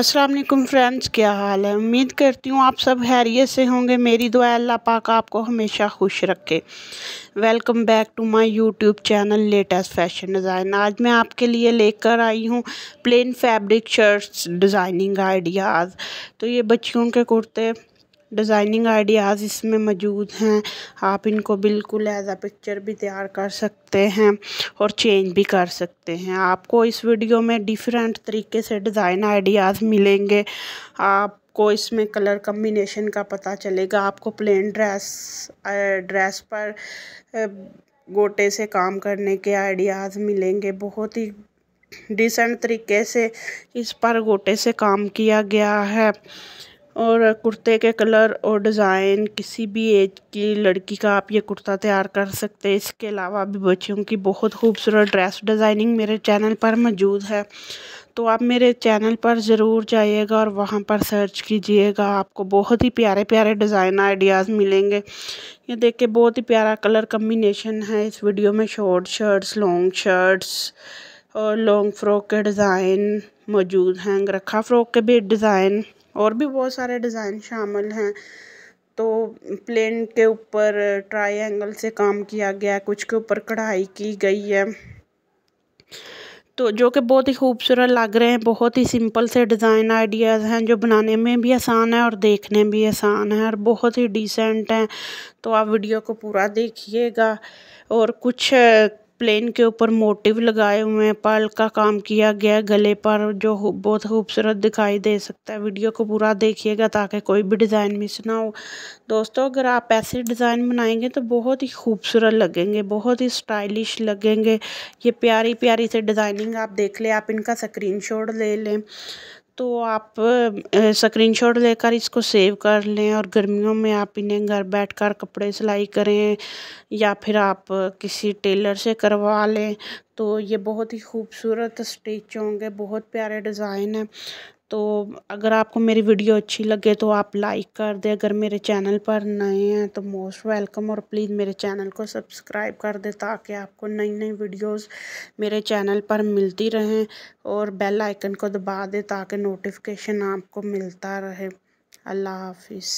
अस्सलाम वालेकुम फ्रेंड्स क्या हाल है उम्मीद करती हूँ आप सब हैरियत से होंगे मेरी दुआ अल्लाह पाक आपको हमेशा खुश रखे welcome back to my YouTube channel latest fashion design आज मैं आपके लिए लेकर आई हूँ plain fabric shirts designing ideas तो ये बच्चियों के कुर्ते डिज़ाइनिंग आइडियाज़ इसमें मौजूद हैं आप इनको बिल्कुल एज आ पिक्चर भी तैयार कर सकते हैं और चेंज भी कर सकते हैं आपको इस वीडियो में डिफरेंट तरीके से डिज़ाइन आइडियाज़ मिलेंगे आप को इसमें कलर कम्बिनेशन का पता चलेगा आपको प्लेन ड्रेस ड्रेस पर गोटे से काम करने के आइडियाज़ मिलेंगे बहुत ही डिसेंट तरीके से इस पर गोटे से काम किया गया है और कुर्ते के कलर और डिज़ाइन किसी भी एज की लड़की का आप ये कुर्ता तैयार कर सकते हैं इसके अलावा भी बच्चियों की बहुत खूबसूरत ड्रेस डिज़ाइनिंग मेरे चैनल पर मौजूद है तो आप मेरे चैनल पर ज़रूर जाइएगा और वहाँ पर सर्च कीजिएगा आपको बहुत ही प्यारे प्यारे डिज़ाइन आइडियाज़ मिलेंगे ये देख के बहुत ही प्यारा कलर कम्बिनेशन है इस वीडियो में शॉर्ट शर्ट्स लॉन्ग शर्ट्स और लॉन्ग फ़्रॉक के डिज़ाइन मौजूद हैं रखा फ़्रॉक के भी डिज़ाइन और भी बहुत सारे डिज़ाइन शामिल हैं तो प्लेन के ऊपर ट्रायंगल से काम किया गया है कुछ के ऊपर कढ़ाई की गई है तो जो कि बहुत ही खूबसूरत लग रहे हैं बहुत ही सिंपल से डिज़ाइन आइडियाज़ हैं जो बनाने में भी आसान है और देखने में भी आसान है और बहुत ही डिसेंट हैं तो आप वीडियो को पूरा देखिएगा और कुछ प्लेन के ऊपर मोटिव लगाए हुए हैं पर्ल का काम किया गया है गले पर जो बहुत खूबसूरत दिखाई दे सकता है वीडियो को पूरा देखिएगा ताकि कोई भी डिज़ाइन मिस ना हो दोस्तों अगर आप ऐसे डिज़ाइन बनाएंगे तो बहुत ही खूबसूरत लगेंगे बहुत ही स्टाइलिश लगेंगे ये प्यारी प्यारी से डिज़ाइनिंग आप देख लें आप इनका स्क्रीन ले लें तो आप स्क्रीनशॉट लेकर इसको सेव कर लें और गर्मियों में आप इन्हें घर बैठकर कपड़े सिलाई करें या फिर आप किसी टेलर से करवा लें तो ये बहुत ही खूबसूरत स्टिच होंगे बहुत प्यारे डिज़ाइन हैं तो अगर आपको मेरी वीडियो अच्छी लगे तो आप लाइक कर दें अगर मेरे चैनल पर नए हैं तो मोस्ट वेलकम और प्लीज़ मेरे चैनल को सब्सक्राइब कर दें ताकि आपको नई नई वीडियोस मेरे चैनल पर मिलती रहें और बेल आइकन को दबा दें ताकि नोटिफिकेशन आपको मिलता रहे अल्लाह हाफिज़